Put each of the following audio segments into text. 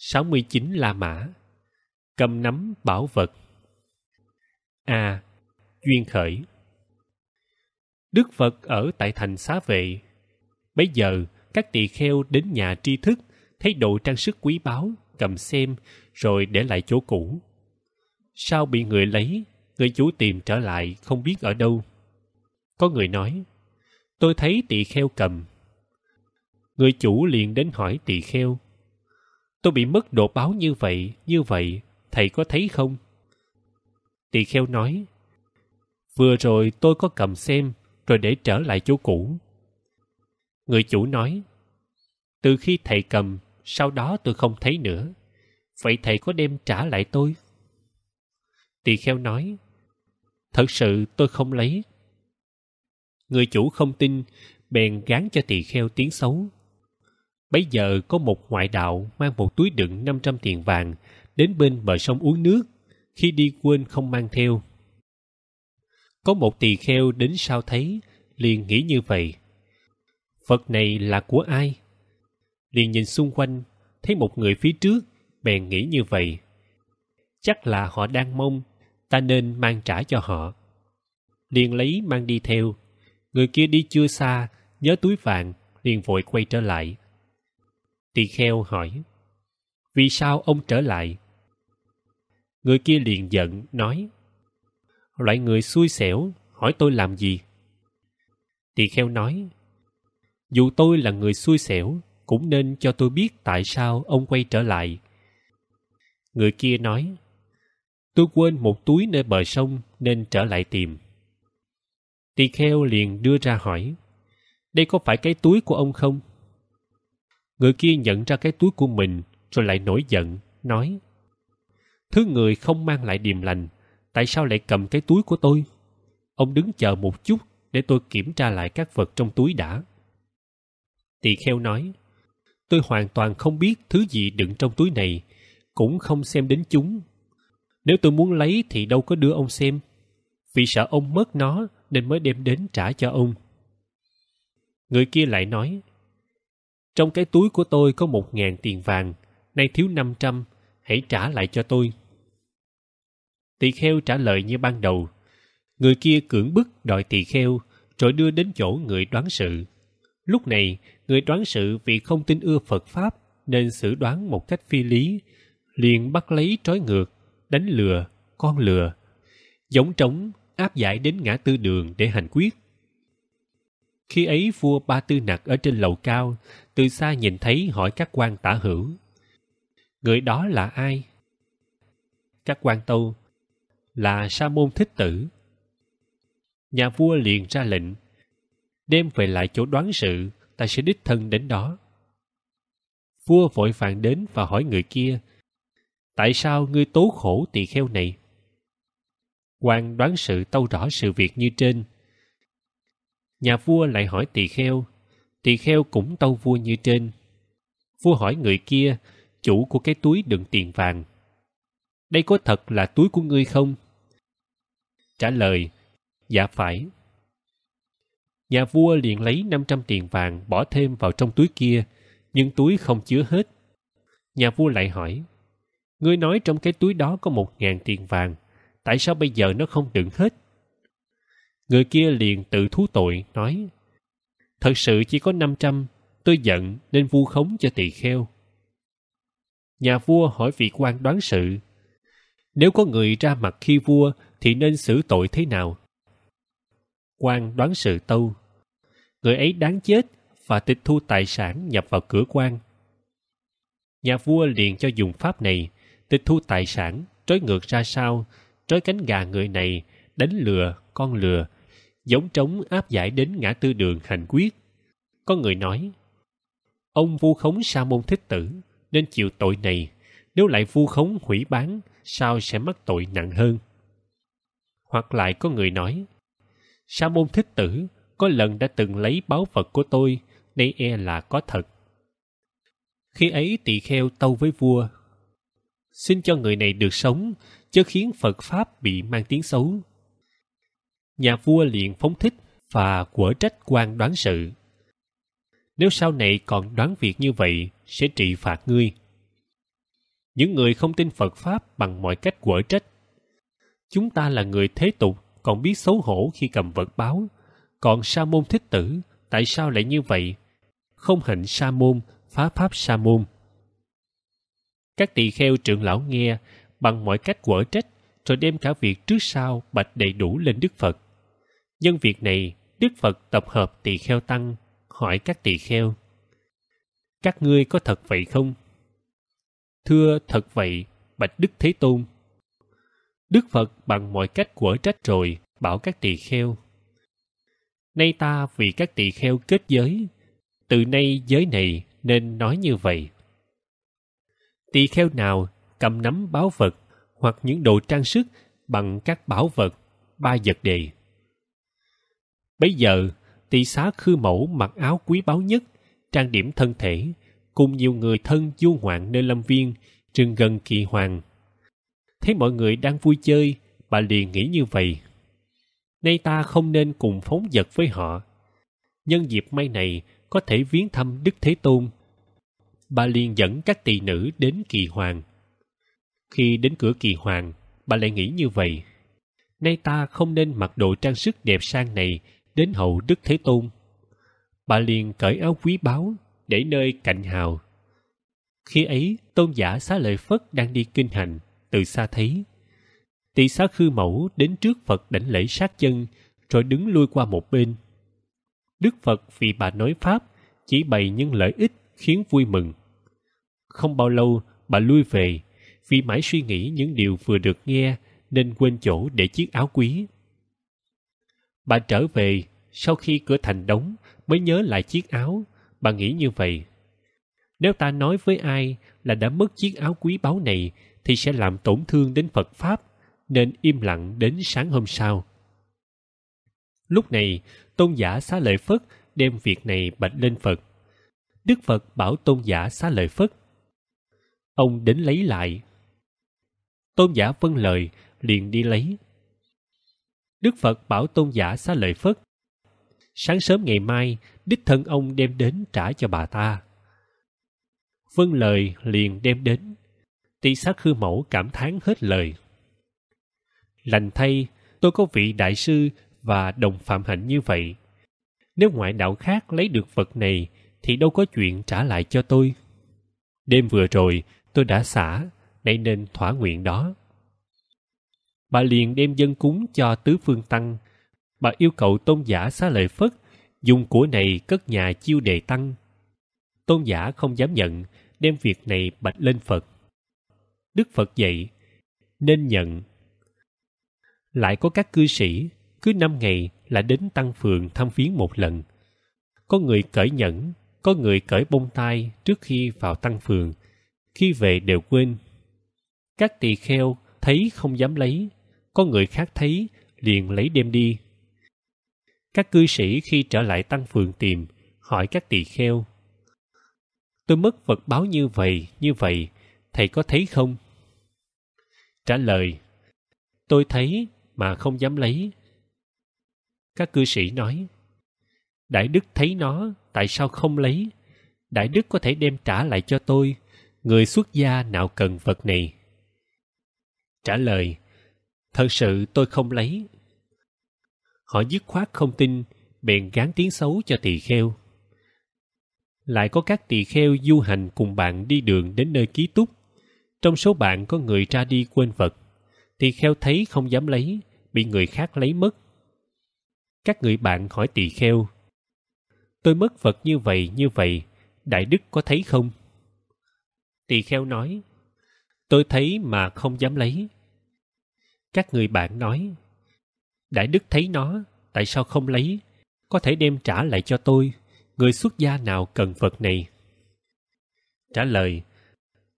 69 La Mã Cầm nắm bảo vật A. À, Duyên khởi Đức Phật ở tại thành xá vệ Bấy giờ, các tỳ kheo đến nhà tri thức, thấy đồ trang sức quý báu, cầm xem, rồi để lại chỗ cũ. sao bị người lấy, người chủ tìm trở lại không biết ở đâu. Có người nói, tôi thấy tỳ kheo cầm. Người chủ liền đến hỏi tỳ kheo, Tôi bị mất đồ báo như vậy, như vậy, thầy có thấy không? Tỳ kheo nói, vừa rồi tôi có cầm xem, rồi để trở lại chỗ cũ. Người chủ nói, từ khi thầy cầm, sau đó tôi không thấy nữa. Vậy thầy có đem trả lại tôi? Tỳ kheo nói, thật sự tôi không lấy. Người chủ không tin, bèn gán cho tỳ kheo tiếng xấu. Bấy giờ có một ngoại đạo mang một túi đựng 500 tiền vàng đến bên bờ sông uống nước, khi đi quên không mang theo. Có một tỳ kheo đến sau thấy, liền nghĩ như vậy. Phật này là của ai? Liền nhìn xung quanh, thấy một người phía trước, bèn nghĩ như vậy. Chắc là họ đang mong, ta nên mang trả cho họ. Liền lấy mang đi theo. Người kia đi chưa xa, nhớ túi vàng, liền vội quay trở lại, tỳ kheo hỏi vì sao ông trở lại người kia liền giận nói loại người xui xẻo hỏi tôi làm gì tỳ kheo nói dù tôi là người xui xẻo cũng nên cho tôi biết tại sao ông quay trở lại người kia nói tôi quên một túi nơi bờ sông nên trở lại tìm tỳ kheo liền đưa ra hỏi đây có phải cái túi của ông không Người kia nhận ra cái túi của mình rồi lại nổi giận, nói Thứ người không mang lại điềm lành, tại sao lại cầm cái túi của tôi? Ông đứng chờ một chút để tôi kiểm tra lại các vật trong túi đã. Tỳ kheo nói Tôi hoàn toàn không biết thứ gì đựng trong túi này, cũng không xem đến chúng. Nếu tôi muốn lấy thì đâu có đưa ông xem. Vì sợ ông mất nó nên mới đem đến trả cho ông. Người kia lại nói trong cái túi của tôi có một ngàn tiền vàng, nay thiếu năm trăm, hãy trả lại cho tôi. Tỳ kheo trả lời như ban đầu. Người kia cưỡng bức đòi tỳ kheo, rồi đưa đến chỗ người đoán sự. Lúc này, người đoán sự vì không tin ưa Phật Pháp nên xử đoán một cách phi lý, liền bắt lấy trói ngược, đánh lừa, con lừa. Giống trống áp giải đến ngã tư đường để hành quyết. Khi ấy vua Ba Tư Nặc ở trên lầu cao, từ xa nhìn thấy hỏi các quan tả hữu. Người đó là ai? Các quan tâu là Sa Môn Thích Tử. Nhà vua liền ra lệnh, đem về lại chỗ đoán sự, ta sẽ đích thân đến đó. Vua vội vàng đến và hỏi người kia, tại sao ngươi tố khổ tỳ kheo này? quan đoán sự tâu rõ sự việc như trên nhà vua lại hỏi tỳ kheo tỳ kheo cũng tâu vua như trên vua hỏi người kia chủ của cái túi đựng tiền vàng đây có thật là túi của ngươi không trả lời dạ phải nhà vua liền lấy 500 tiền vàng bỏ thêm vào trong túi kia, nhưng túi không chứa hết. Nhà vua lại hỏi, Ngươi nói trong cái túi đó có một ngàn tiền vàng, tại sao bây giờ nó không đựng hết? người kia liền tự thú tội nói thật sự chỉ có năm trăm tôi giận nên vu khống cho tỳ kheo nhà vua hỏi vị quan đoán sự nếu có người ra mặt khi vua thì nên xử tội thế nào quan đoán sự tâu người ấy đáng chết và tịch thu tài sản nhập vào cửa quan nhà vua liền cho dùng pháp này tịch thu tài sản trói ngược ra sau trói cánh gà người này đánh lừa con lừa giống trống áp giải đến ngã tư đường hành quyết. Có người nói, ông vu khống sa môn thích tử, nên chịu tội này, nếu lại vu khống hủy bán, sao sẽ mắc tội nặng hơn? Hoặc lại có người nói, sa môn thích tử có lần đã từng lấy báu vật của tôi, nay e là có thật. Khi ấy tỳ kheo tâu với vua, xin cho người này được sống, chớ khiến Phật Pháp bị mang tiếng xấu nhà vua liền phóng thích và quở trách quan đoán sự. Nếu sau này còn đoán việc như vậy, sẽ trị phạt ngươi. Những người không tin Phật Pháp bằng mọi cách quở trách. Chúng ta là người thế tục, còn biết xấu hổ khi cầm vật báo. Còn sa môn thích tử, tại sao lại như vậy? Không hạnh sa môn, phá pháp sa môn. Các tỳ kheo trưởng lão nghe, bằng mọi cách quở trách, rồi đem cả việc trước sau bạch đầy đủ lên Đức Phật. Nhân việc này, Đức Phật tập hợp tỳ kheo tăng, hỏi các tỳ kheo. Các ngươi có thật vậy không? Thưa thật vậy, bạch Đức Thế Tôn. Đức Phật bằng mọi cách quở trách rồi, bảo các tỳ kheo. Nay ta vì các tỳ kheo kết giới, từ nay giới này nên nói như vậy. Tỳ kheo nào cầm nắm báo vật hoặc những đồ trang sức bằng các bảo vật, ba vật đề Bây giờ, tỷ xá khư mẫu mặc áo quý báu nhất, trang điểm thân thể, cùng nhiều người thân du ngoạn nơi lâm viên, rừng gần kỳ hoàng. Thấy mọi người đang vui chơi, bà liền nghĩ như vậy. Nay ta không nên cùng phóng vật với họ. Nhân dịp may này, có thể viếng thăm Đức Thế Tôn. Bà liền dẫn các tỳ nữ đến kỳ hoàng. Khi đến cửa kỳ hoàng, bà lại nghĩ như vậy. Nay ta không nên mặc đồ trang sức đẹp sang này đến hậu Đức Thế Tôn. Bà liền cởi áo quý báu để nơi cạnh hào. Khi ấy, tôn giả xá lợi Phất đang đi kinh hành, từ xa thấy. Tỷ xá khư mẫu đến trước Phật đảnh lễ sát chân, rồi đứng lui qua một bên. Đức Phật vì bà nói Pháp, chỉ bày những lợi ích khiến vui mừng. Không bao lâu, bà lui về, vì mãi suy nghĩ những điều vừa được nghe nên quên chỗ để chiếc áo quý Bà trở về, sau khi cửa thành đóng, mới nhớ lại chiếc áo. Bà nghĩ như vậy. Nếu ta nói với ai là đã mất chiếc áo quý báu này, thì sẽ làm tổn thương đến Phật Pháp, nên im lặng đến sáng hôm sau. Lúc này, tôn giả xá lợi Phất đem việc này bạch lên Phật. Đức Phật bảo tôn giả xá lợi Phất. Ông đến lấy lại. Tôn giả vâng lời, liền đi lấy. Đức Phật bảo tôn giả xá lợi Phất. Sáng sớm ngày mai, đích thân ông đem đến trả cho bà ta. Vâng lời liền đem đến. Tỳ sát khư mẫu cảm thán hết lời. Lành thay, tôi có vị đại sư và đồng phạm hạnh như vậy. Nếu ngoại đạo khác lấy được vật này thì đâu có chuyện trả lại cho tôi. Đêm vừa rồi tôi đã xả, nãy nên thỏa nguyện đó bà liền đem dân cúng cho tứ phương tăng. Bà yêu cầu tôn giả xá lợi phất, dùng của này cất nhà chiêu đề tăng. Tôn giả không dám nhận, đem việc này bạch lên Phật. Đức Phật dạy, nên nhận. Lại có các cư sĩ, cứ năm ngày là đến tăng phường thăm viếng một lần. Có người cởi nhẫn, có người cởi bông tai trước khi vào tăng phường, khi về đều quên. Các tỳ kheo thấy không dám lấy, có người khác thấy liền lấy đem đi các cư sĩ khi trở lại tăng phường tìm hỏi các tỳ kheo tôi mất vật báo như vậy như vậy thầy có thấy không trả lời tôi thấy mà không dám lấy các cư sĩ nói đại đức thấy nó tại sao không lấy đại đức có thể đem trả lại cho tôi người xuất gia nào cần vật này trả lời thật sự tôi không lấy họ dứt khoát không tin bèn gán tiếng xấu cho tỳ kheo lại có các tỳ kheo du hành cùng bạn đi đường đến nơi ký túc trong số bạn có người ra đi quên vật tỳ kheo thấy không dám lấy bị người khác lấy mất các người bạn hỏi tỳ kheo tôi mất vật như vậy như vậy đại đức có thấy không tỳ kheo nói tôi thấy mà không dám lấy các người bạn nói đại đức thấy nó tại sao không lấy có thể đem trả lại cho tôi người xuất gia nào cần vật này trả lời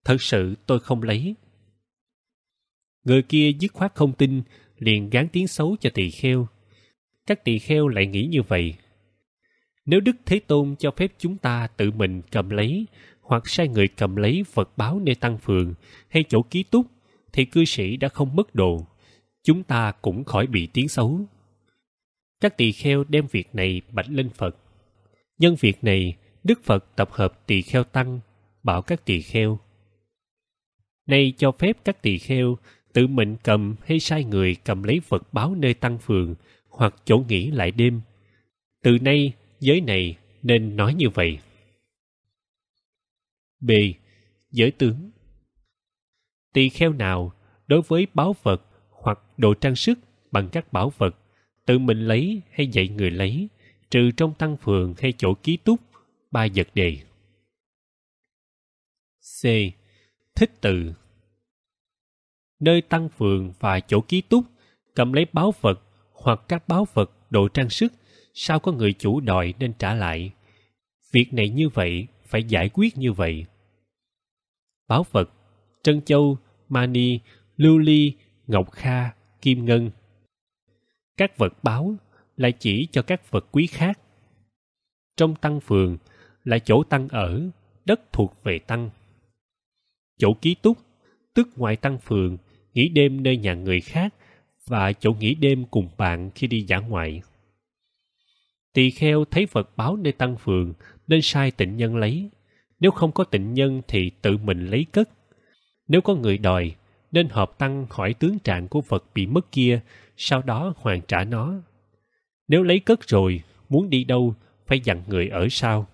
thật sự tôi không lấy người kia dứt khoát không tin liền gán tiếng xấu cho tỳ kheo các tỳ kheo lại nghĩ như vậy nếu đức thế tôn cho phép chúng ta tự mình cầm lấy hoặc sai người cầm lấy vật báo nơi tăng phường hay chỗ ký túc thì cư sĩ đã không mất đồ chúng ta cũng khỏi bị tiếng xấu. Các tỳ kheo đem việc này bạch lên Phật. Nhân việc này, Đức Phật tập hợp tỳ kheo tăng, bảo các tỳ kheo. Nay cho phép các tỳ kheo tự mình cầm hay sai người cầm lấy vật báo nơi tăng phường hoặc chỗ nghỉ lại đêm. Từ nay, giới này nên nói như vậy. B. Giới tướng Tỳ kheo nào đối với báo vật hoặc đồ trang sức bằng các bảo vật tự mình lấy hay dạy người lấy trừ trong tăng phường hay chỗ ký túc ba vật đề c thích từ nơi tăng phường và chỗ ký túc cầm lấy báo vật hoặc các báo vật đồ trang sức sao có người chủ đòi nên trả lại việc này như vậy phải giải quyết như vậy báo vật trân châu mani lưu ly ngọc kha, kim ngân. Các vật báo lại chỉ cho các vật quý khác. Trong tăng phường là chỗ tăng ở, đất thuộc về tăng. Chỗ ký túc, tức ngoài tăng phường, nghỉ đêm nơi nhà người khác và chỗ nghỉ đêm cùng bạn khi đi dã ngoại. Tỳ kheo thấy vật báo nơi tăng phường nên sai tịnh nhân lấy. Nếu không có tịnh nhân thì tự mình lấy cất. Nếu có người đòi, nên hợp tăng hỏi tướng trạng của vật bị mất kia sau đó hoàn trả nó nếu lấy cất rồi muốn đi đâu phải dặn người ở sau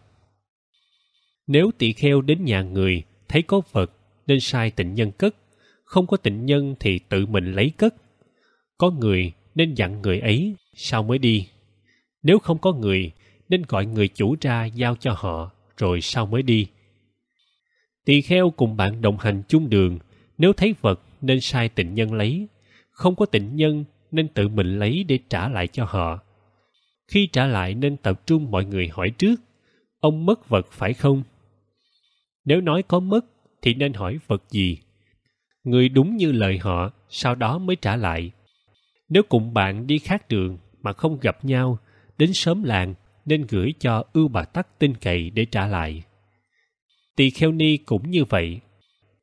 nếu tỳ kheo đến nhà người thấy có vật nên sai tịnh nhân cất không có tịnh nhân thì tự mình lấy cất có người nên dặn người ấy sau mới đi nếu không có người nên gọi người chủ ra giao cho họ rồi sau mới đi tỳ kheo cùng bạn đồng hành chung đường nếu thấy vật nên sai tịnh nhân lấy không có tịnh nhân nên tự mình lấy để trả lại cho họ khi trả lại nên tập trung mọi người hỏi trước ông mất vật phải không nếu nói có mất thì nên hỏi vật gì người đúng như lời họ sau đó mới trả lại nếu cùng bạn đi khác đường mà không gặp nhau đến sớm làng nên gửi cho ưu bà tắc tin cậy để trả lại tỳ kheo ni cũng như vậy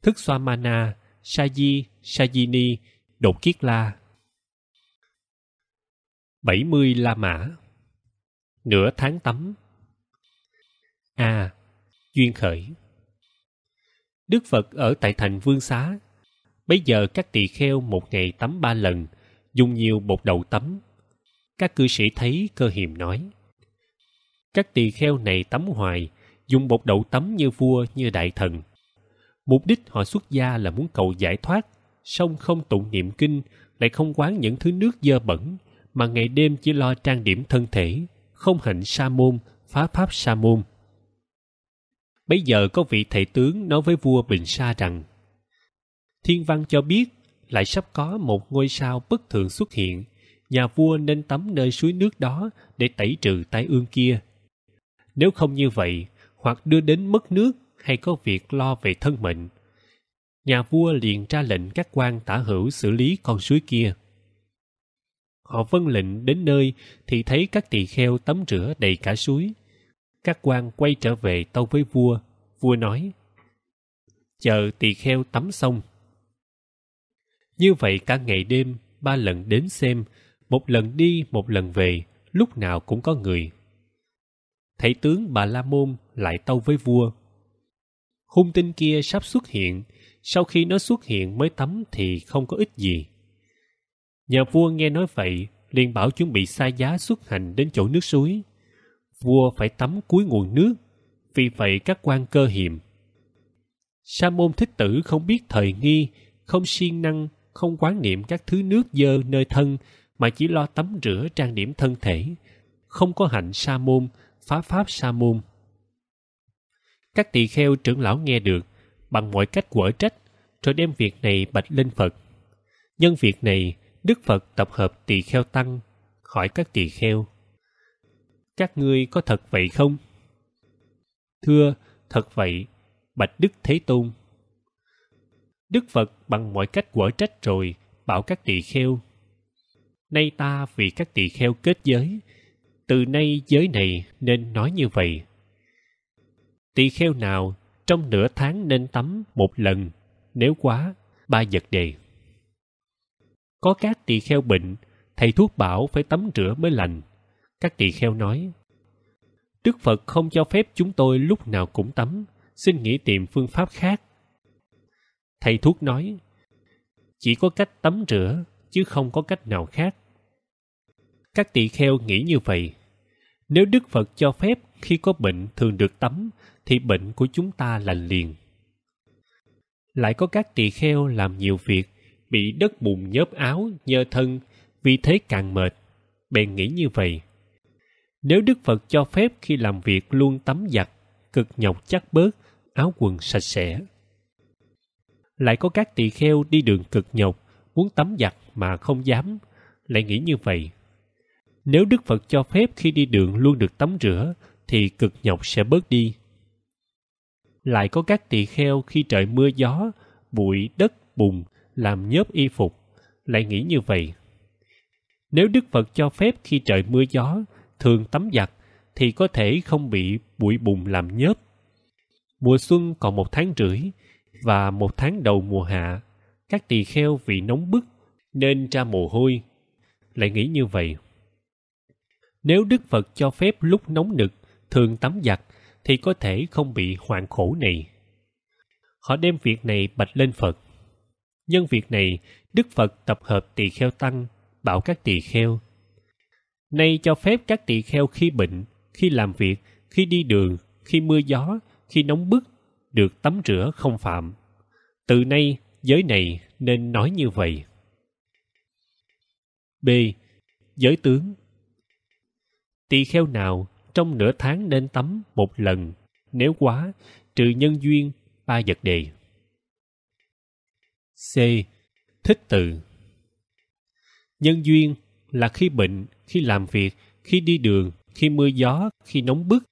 thức xoa mana Saji Sajini Đột Kiết La 70 La Mã Nửa tháng tắm A. À, duyên khởi Đức Phật ở tại thành Vương Xá Bây giờ các tỳ kheo một ngày tắm ba lần Dùng nhiều bột đậu tắm Các cư sĩ thấy cơ hiểm nói Các tỳ kheo này tắm hoài Dùng bột đậu tắm như vua như đại thần mục đích họ xuất gia là muốn cầu giải thoát song không tụng niệm kinh lại không quán những thứ nước dơ bẩn mà ngày đêm chỉ lo trang điểm thân thể không hạnh sa môn phá pháp sa môn bấy giờ có vị thầy tướng nói với vua bình sa rằng thiên văn cho biết lại sắp có một ngôi sao bất thường xuất hiện nhà vua nên tắm nơi suối nước đó để tẩy trừ tai ương kia nếu không như vậy hoặc đưa đến mất nước hay có việc lo về thân mệnh. Nhà vua liền ra lệnh các quan tả hữu xử lý con suối kia. Họ vâng lệnh đến nơi thì thấy các tỳ kheo tắm rửa đầy cả suối. Các quan quay trở về tâu với vua. Vua nói, chờ tỳ kheo tắm xong. Như vậy cả ngày đêm, ba lần đến xem, một lần đi một lần về, lúc nào cũng có người. Thấy tướng Bà La Môn lại tâu với vua hung tinh kia sắp xuất hiện sau khi nó xuất hiện mới tắm thì không có ích gì nhà vua nghe nói vậy liền bảo chuẩn bị xa giá xuất hành đến chỗ nước suối vua phải tắm cuối nguồn nước vì vậy các quan cơ hiểm sa môn thích tử không biết thời nghi không siêng năng không quán niệm các thứ nước dơ nơi thân mà chỉ lo tắm rửa trang điểm thân thể không có hạnh sa môn phá pháp sa môn các tỳ kheo trưởng lão nghe được, bằng mọi cách quở trách, rồi đem việc này bạch lên Phật. Nhân việc này, Đức Phật tập hợp tỳ kheo tăng, hỏi các tỳ kheo. Các ngươi có thật vậy không? Thưa, thật vậy, bạch Đức Thế Tôn. Đức Phật bằng mọi cách quở trách rồi, bảo các tỳ kheo. Nay ta vì các tỳ kheo kết giới, từ nay giới này nên nói như vậy tỳ kheo nào trong nửa tháng nên tắm một lần nếu quá ba vật đề có các tỳ kheo bệnh thầy thuốc bảo phải tắm rửa mới lành các tỳ kheo nói đức phật không cho phép chúng tôi lúc nào cũng tắm xin nghĩ tìm phương pháp khác thầy thuốc nói chỉ có cách tắm rửa chứ không có cách nào khác các tỳ kheo nghĩ như vậy nếu Đức Phật cho phép khi có bệnh thường được tắm, thì bệnh của chúng ta lành liền. Lại có các tỳ kheo làm nhiều việc, bị đất bùn nhớp áo, nhơ thân, vì thế càng mệt. Bèn nghĩ như vậy. Nếu Đức Phật cho phép khi làm việc luôn tắm giặt, cực nhọc chắc bớt, áo quần sạch sẽ. Lại có các tỳ kheo đi đường cực nhọc, muốn tắm giặt mà không dám, lại nghĩ như vậy nếu Đức Phật cho phép khi đi đường luôn được tắm rửa, thì cực nhọc sẽ bớt đi. Lại có các tỳ kheo khi trời mưa gió, bụi, đất, bùn, làm nhớp y phục, lại nghĩ như vậy. Nếu Đức Phật cho phép khi trời mưa gió, thường tắm giặt, thì có thể không bị bụi bùn làm nhớp. Mùa xuân còn một tháng rưỡi, và một tháng đầu mùa hạ, các tỳ kheo vì nóng bức nên ra mồ hôi. Lại nghĩ như vậy. Nếu Đức Phật cho phép lúc nóng nực, thường tắm giặt, thì có thể không bị hoạn khổ này. Họ đem việc này bạch lên Phật. Nhân việc này, Đức Phật tập hợp tỳ kheo tăng, bảo các tỳ kheo. Nay cho phép các tỳ kheo khi bệnh, khi làm việc, khi đi đường, khi mưa gió, khi nóng bức, được tắm rửa không phạm. Từ nay, giới này nên nói như vậy. B. Giới tướng tỳ kheo nào trong nửa tháng nên tắm một lần nếu quá trừ nhân duyên ba vật đề c thích từ nhân duyên là khi bệnh khi làm việc khi đi đường khi mưa gió khi nóng bức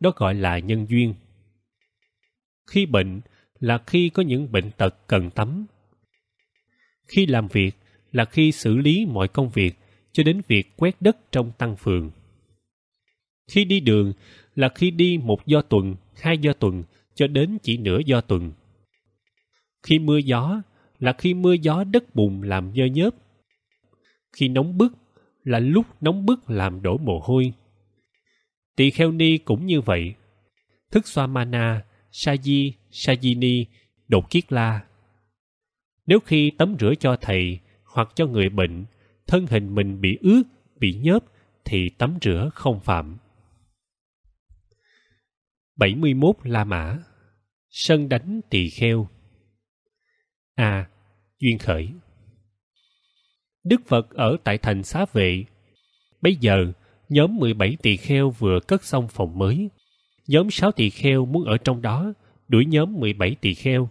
đó gọi là nhân duyên khi bệnh là khi có những bệnh tật cần tắm khi làm việc là khi xử lý mọi công việc cho đến việc quét đất trong tăng phường khi đi đường là khi đi một do tuần, hai do tuần cho đến chỉ nửa do tuần. Khi mưa gió là khi mưa gió đất bùn làm nhơ nhớp. Khi nóng bức là lúc nóng bức làm đổ mồ hôi. Tỳ kheo ni cũng như vậy. Thức xoa mana sa di Sajini, Đột Kiết La. Nếu khi tắm rửa cho thầy hoặc cho người bệnh, thân hình mình bị ướt, bị nhớp thì tắm rửa không phạm. 71 La Mã Sân đánh tỳ kheo A. À, duyên khởi Đức Phật ở tại thành xá vệ Bây giờ, nhóm 17 tỳ kheo vừa cất xong phòng mới. Nhóm 6 tỳ kheo muốn ở trong đó, đuổi nhóm 17 tỳ kheo.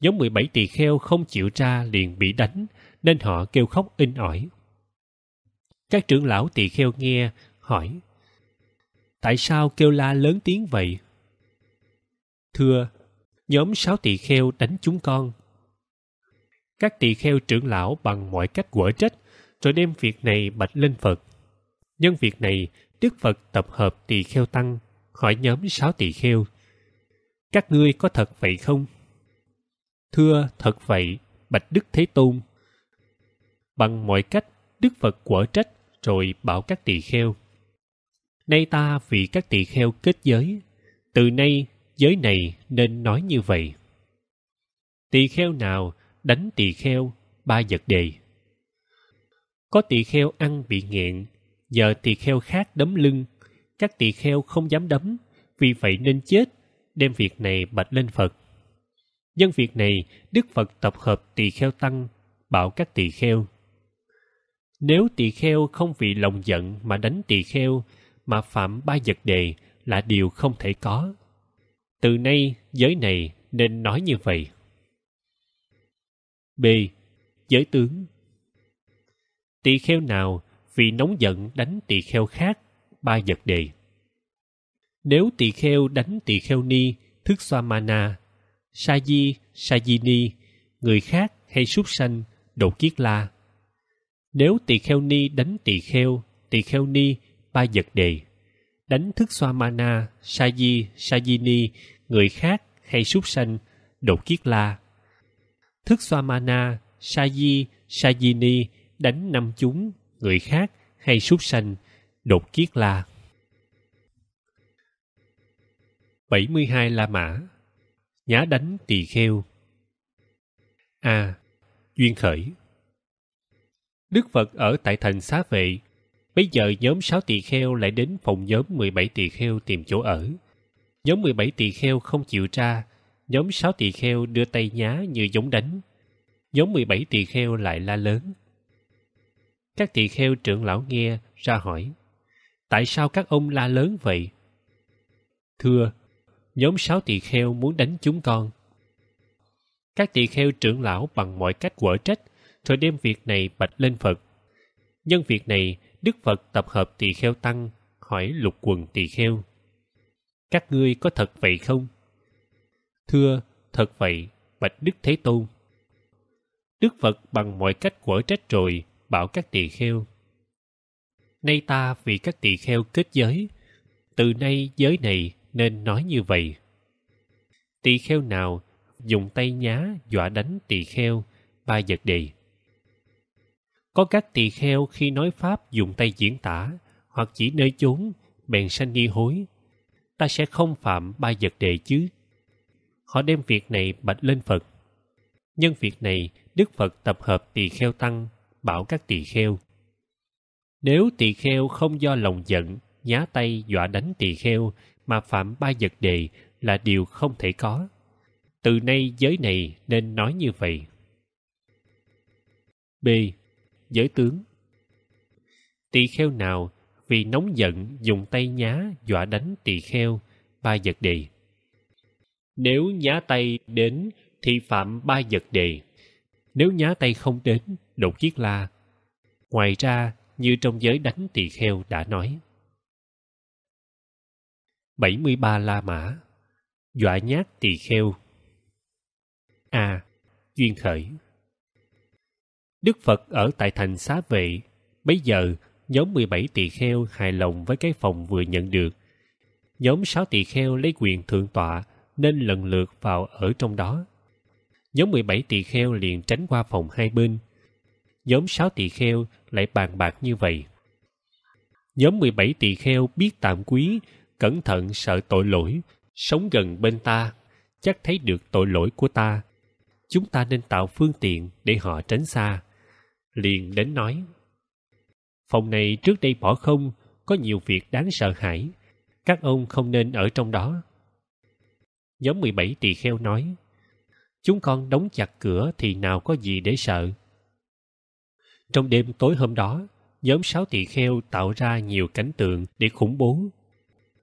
Nhóm 17 tỳ kheo không chịu ra liền bị đánh, nên họ kêu khóc in ỏi. Các trưởng lão tỳ kheo nghe, hỏi Tại sao kêu la lớn tiếng vậy? thưa nhóm sáu tỳ kheo đánh chúng con các tỳ kheo trưởng lão bằng mọi cách quở trách rồi đem việc này bạch lên phật nhân việc này đức phật tập hợp tỳ kheo tăng hỏi nhóm sáu tỳ kheo các ngươi có thật vậy không thưa thật vậy bạch đức thế tôn bằng mọi cách đức phật quở trách rồi bảo các tỳ kheo nay ta vì các tỳ kheo kết giới từ nay giới này nên nói như vậy tỳ kheo nào đánh tỳ kheo ba vật đề có tỳ kheo ăn bị nghẹn giờ tỳ kheo khác đấm lưng các tỳ kheo không dám đấm vì vậy nên chết đem việc này bạch lên phật nhân việc này đức phật tập hợp tỳ kheo tăng bảo các tỳ kheo nếu tỳ kheo không vì lòng giận mà đánh tỳ kheo mà phạm ba vật đề là điều không thể có từ nay giới này nên nói như vậy b giới tướng tỳ kheo nào vì nóng giận đánh tỳ kheo khác ba vật đề nếu tỳ kheo đánh tỳ kheo ni thức xoa mana sa di sa di ni người khác hay súc sanh độ kiết la nếu tỳ kheo ni đánh tỳ kheo tỳ kheo ni ba vật đề đánh thức xoa mana sa di sa di ni người khác hay súc sanh, đột kiết la. Thức xoa Swamana, Saji, Sajini đánh năm chúng, người khác hay súc sanh, đột kiết la. 72 La Mã nhã đánh tỳ kheo A. À, duyên khởi Đức Phật ở tại thành xá vệ Bây giờ nhóm 6 tỳ kheo lại đến phòng nhóm 17 tỳ kheo tìm chỗ ở. Nhóm 17 tỳ kheo không chịu ra, nhóm 6 tỳ kheo đưa tay nhá như giống đánh. Nhóm 17 tỳ kheo lại la lớn. Các tỳ kheo trưởng lão nghe ra hỏi, tại sao các ông la lớn vậy? Thưa, nhóm 6 tỳ kheo muốn đánh chúng con. Các tỳ kheo trưởng lão bằng mọi cách quở trách, rồi đem việc này bạch lên Phật. Nhân việc này, Đức Phật tập hợp tỳ kheo tăng, hỏi lục quần tỳ kheo các ngươi có thật vậy không thưa thật vậy bạch đức thế tôn đức phật bằng mọi cách quở trách rồi bảo các tỳ kheo nay ta vì các tỳ kheo kết giới từ nay giới này nên nói như vậy tỳ kheo nào dùng tay nhá dọa đánh tỳ kheo ba vật đề có các tỳ kheo khi nói pháp dùng tay diễn tả hoặc chỉ nơi chốn bèn sanh nghi hối ta sẽ không phạm ba vật đề chứ họ đem việc này bạch lên phật nhân việc này đức phật tập hợp tỳ kheo tăng bảo các tỳ kheo nếu tỳ kheo không do lòng giận nhá tay dọa đánh tỳ kheo mà phạm ba vật đề là điều không thể có từ nay giới này nên nói như vậy b giới tướng tỳ kheo nào vì nóng giận dùng tay nhá dọa đánh tỳ kheo ba vật đề nếu nhá tay đến thì phạm ba vật đề nếu nhá tay không đến đột chiếc la ngoài ra như trong giới đánh tỳ kheo đã nói 73 la mã dọa nhát tỳ kheo a à, duyên khởi đức phật ở tại thành xá vệ bây giờ nhóm 17 tỳ kheo hài lòng với cái phòng vừa nhận được. Nhóm 6 tỳ kheo lấy quyền thượng tọa nên lần lượt vào ở trong đó. Nhóm 17 tỳ kheo liền tránh qua phòng hai bên. Nhóm 6 tỳ kheo lại bàn bạc như vậy. Nhóm 17 tỳ kheo biết tạm quý, cẩn thận sợ tội lỗi, sống gần bên ta, chắc thấy được tội lỗi của ta. Chúng ta nên tạo phương tiện để họ tránh xa. Liền đến nói phòng này trước đây bỏ không có nhiều việc đáng sợ hãi các ông không nên ở trong đó nhóm mười bảy tỳ kheo nói chúng con đóng chặt cửa thì nào có gì để sợ trong đêm tối hôm đó nhóm sáu tỳ kheo tạo ra nhiều cảnh tượng để khủng bố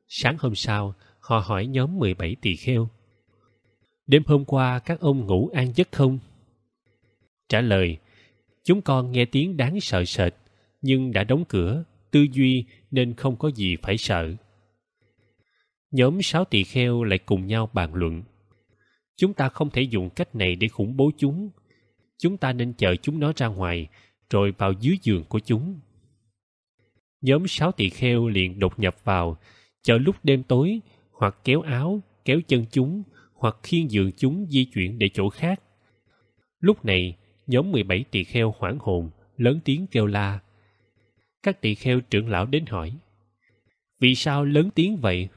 sáng hôm sau họ hỏi nhóm mười bảy tỳ kheo đêm hôm qua các ông ngủ an giấc không trả lời chúng con nghe tiếng đáng sợ sệt nhưng đã đóng cửa tư duy nên không có gì phải sợ nhóm sáu tỳ kheo lại cùng nhau bàn luận chúng ta không thể dùng cách này để khủng bố chúng chúng ta nên chờ chúng nó ra ngoài rồi vào dưới giường của chúng nhóm sáu tỳ kheo liền đột nhập vào chờ lúc đêm tối hoặc kéo áo kéo chân chúng hoặc khiêng giường chúng di chuyển để chỗ khác lúc này nhóm mười bảy tỳ kheo hoảng hồn lớn tiếng kêu la các tỳ kheo trưởng lão đến hỏi vì sao lớn tiếng vậy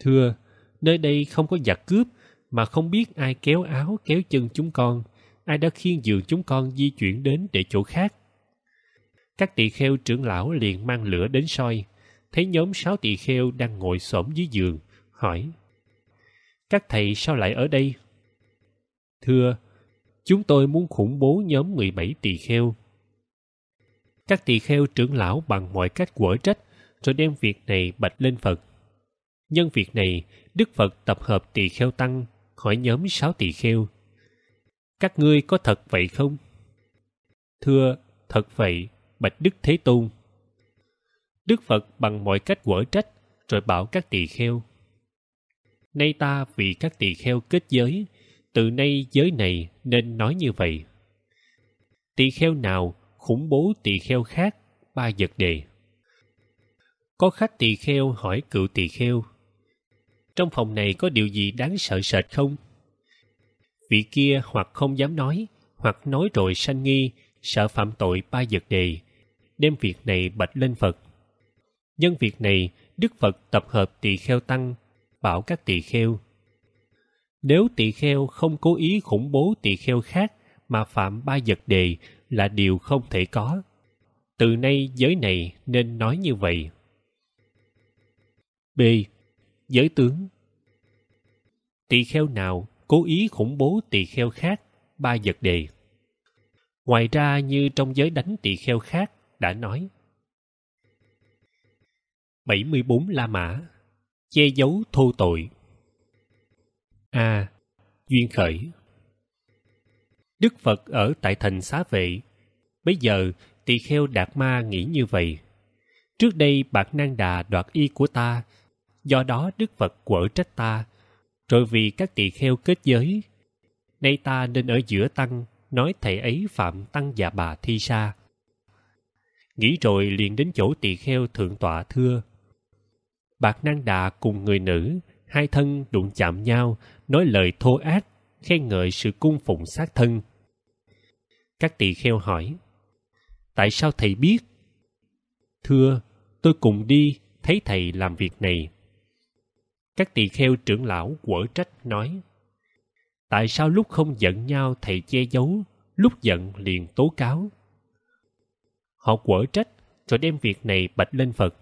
thưa nơi đây không có giặc cướp mà không biết ai kéo áo kéo chân chúng con ai đã khiêng giường chúng con di chuyển đến để chỗ khác các tỳ kheo trưởng lão liền mang lửa đến soi thấy nhóm sáu tỳ kheo đang ngồi xổm dưới giường hỏi các thầy sao lại ở đây thưa chúng tôi muốn khủng bố nhóm mười bảy tỳ kheo các tỳ kheo trưởng lão bằng mọi cách quở trách rồi đem việc này bạch lên Phật. Nhân việc này, Đức Phật tập hợp tỳ kheo tăng khỏi nhóm sáu tỳ kheo. Các ngươi có thật vậy không? Thưa, thật vậy, bạch Đức Thế Tôn. Đức Phật bằng mọi cách quở trách rồi bảo các tỳ kheo. Nay ta vì các tỳ kheo kết giới, từ nay giới này nên nói như vậy. Tỳ kheo nào khủng bố tỳ kheo khác ba vật đề có khách tỳ kheo hỏi cựu tỳ kheo trong phòng này có điều gì đáng sợ sệt không vị kia hoặc không dám nói hoặc nói rồi sanh nghi sợ phạm tội ba vật đề đem việc này bạch lên phật nhân việc này đức phật tập hợp tỳ kheo tăng bảo các tỳ kheo nếu tỳ kheo không cố ý khủng bố tỳ kheo khác mà phạm ba vật đề là điều không thể có từ nay giới này nên nói như vậy b giới tướng tỳ kheo nào cố ý khủng bố tỳ kheo khác ba vật đề ngoài ra như trong giới đánh tỳ kheo khác đã nói 74 La Mã Che giấu thô tội A. À, duyên khởi Đức Phật ở tại thành xá vệ. Bây giờ, tỳ kheo Đạt Ma nghĩ như vậy. Trước đây bạc nan đà đoạt y của ta, do đó Đức Phật quở trách ta, rồi vì các tỳ kheo kết giới. Nay ta nên ở giữa tăng, nói thầy ấy phạm tăng và bà thi sa. Nghĩ rồi liền đến chỗ tỳ kheo thượng tọa thưa. Bạc nan đà cùng người nữ, hai thân đụng chạm nhau, nói lời thô ác khen ngợi sự cung phụng xác thân các tỳ kheo hỏi tại sao thầy biết thưa tôi cùng đi thấy thầy làm việc này các tỳ kheo trưởng lão quở trách nói tại sao lúc không giận nhau thầy che giấu lúc giận liền tố cáo họ quở trách rồi đem việc này bạch lên phật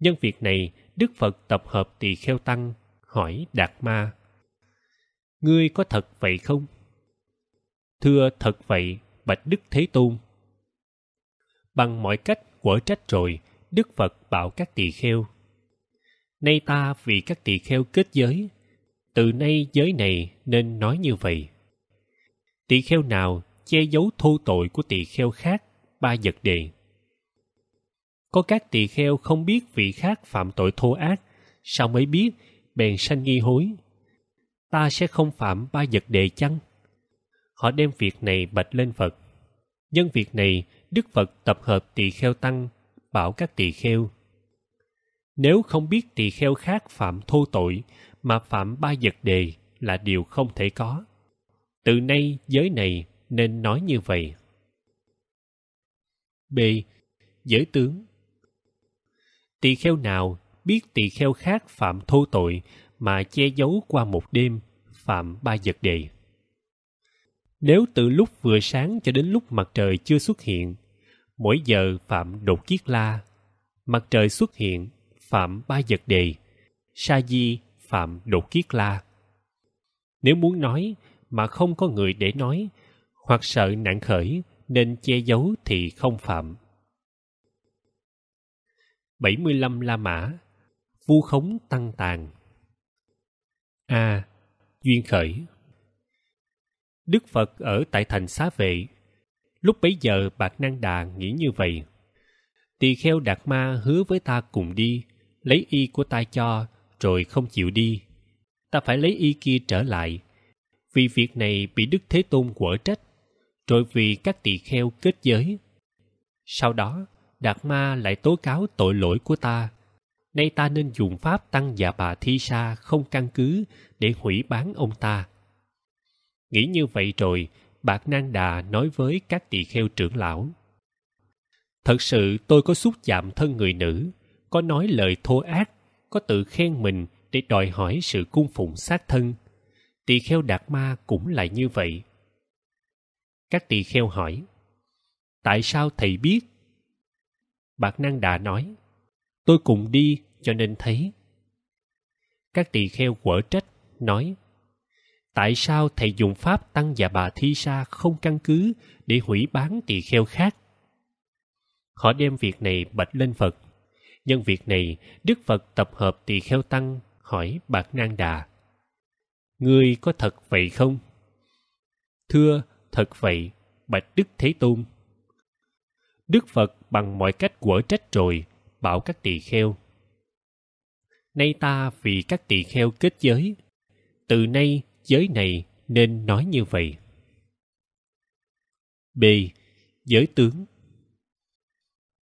nhân việc này đức phật tập hợp tỳ kheo tăng hỏi đạt ma ngươi có thật vậy không thưa thật vậy bạch đức thế tôn bằng mọi cách quở trách rồi đức phật bảo các tỳ kheo nay ta vì các tỳ kheo kết giới từ nay giới này nên nói như vậy tỳ kheo nào che giấu thô tội của tỳ kheo khác ba vật đề có các tỳ kheo không biết vị khác phạm tội thô ác sao mới biết bèn sanh nghi hối ta sẽ không phạm ba vật đề chăng? Họ đem việc này bạch lên Phật. Nhân việc này, Đức Phật tập hợp tỳ kheo tăng, bảo các tỳ kheo. Nếu không biết tỳ kheo khác phạm thô tội, mà phạm ba vật đề là điều không thể có. Từ nay giới này nên nói như vậy. B. Giới tướng Tỳ kheo nào biết tỳ kheo khác phạm thô tội mà che giấu qua một đêm phạm ba vật đề nếu từ lúc vừa sáng cho đến lúc mặt trời chưa xuất hiện mỗi giờ phạm đột kiết la mặt trời xuất hiện phạm ba vật đề sa di phạm đột kiết la nếu muốn nói mà không có người để nói hoặc sợ nạn khởi nên che giấu thì không phạm 75 La Mã Vu khống tăng tàn A. Duyên khởi Đức Phật ở tại thành xá vệ. Lúc bấy giờ Bạc Năng Đà nghĩ như vậy. Tỳ kheo Đạt Ma hứa với ta cùng đi, lấy y của ta cho, rồi không chịu đi. Ta phải lấy y kia trở lại. Vì việc này bị Đức Thế Tôn quở trách, rồi vì các tỳ kheo kết giới. Sau đó, Đạt Ma lại tố cáo tội lỗi của ta nay ta nên dùng pháp tăng và bà thi sa không căn cứ để hủy bán ông ta nghĩ như vậy rồi bạc nan đà nói với các tỳ kheo trưởng lão thật sự tôi có xúc chạm thân người nữ có nói lời thô ác có tự khen mình để đòi hỏi sự cung phụng xác thân tỳ kheo đạt ma cũng lại như vậy các tỳ kheo hỏi tại sao thầy biết bạc năng đà nói tôi cùng đi cho nên thấy các tỳ kheo quở trách nói tại sao thầy dùng pháp tăng và bà thi sa không căn cứ để hủy bán tỳ kheo khác họ đem việc này bạch lên phật nhân việc này đức phật tập hợp tỳ kheo tăng hỏi bạc nang đà ngươi có thật vậy không thưa thật vậy bạch đức thế tôn đức phật bằng mọi cách quở trách rồi bảo các tỳ kheo nay ta vì các tỳ kheo kết giới từ nay giới này nên nói như vậy b giới tướng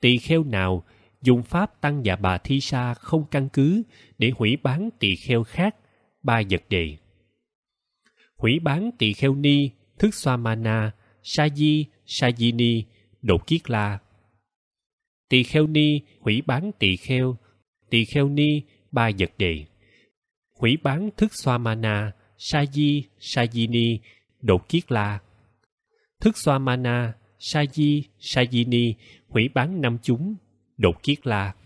tỳ kheo nào dùng pháp tăng và bà thi sa không căn cứ để hủy bán tỳ kheo khác ba vật đề hủy bán tỳ kheo ni thức xoa mana sa di sa di ni độ kiết la tỳ kheo ni hủy bán tỳ kheo tỳ kheo ni ba vật đề hủy bán thức xoa mana sa di sa di ni đột kiết la thức xoa mana sa di sa di ni hủy bán năm chúng đột kiết la